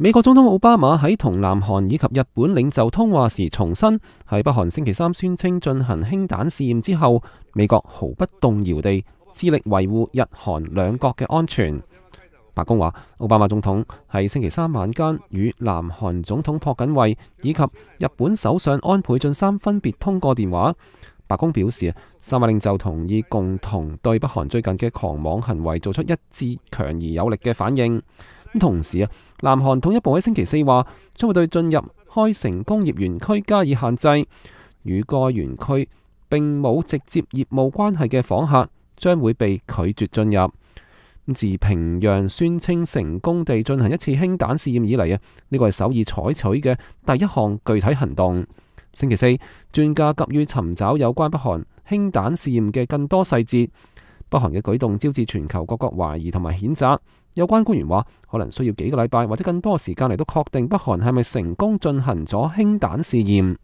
美国总统奥巴马喺同南韩以及日本领袖通话时重申，喺北韩星期三宣称进行氢弹试验之后，美国毫不动摇地致力维护日韩两国嘅安全。白宫话，奥巴马总统喺星期三晚间与南韩总统朴槿惠以及日本首相安倍晋三分别通过电话。白宫表示三位领袖同意共同对北韩最近嘅狂妄行为做出一致强而有力嘅反应。咁同時啊，南韓統一部喺星期四話，將會對進入開城工業園區加以限制，與該園區並冇直接業務關係嘅訪客將會被拒絕進入。自平壤宣稱成功地進行一次輕彈試驗以嚟啊，呢個係首爾採取嘅第一項具體行動。星期四，專家急于尋找有關北韓輕彈試驗嘅更多細節。北韓嘅舉動招致全球各國懷疑同埋譴責。有關官員話，可能需要幾個禮拜或者更多時間嚟到確定北韓係咪成功進行咗輕彈試驗。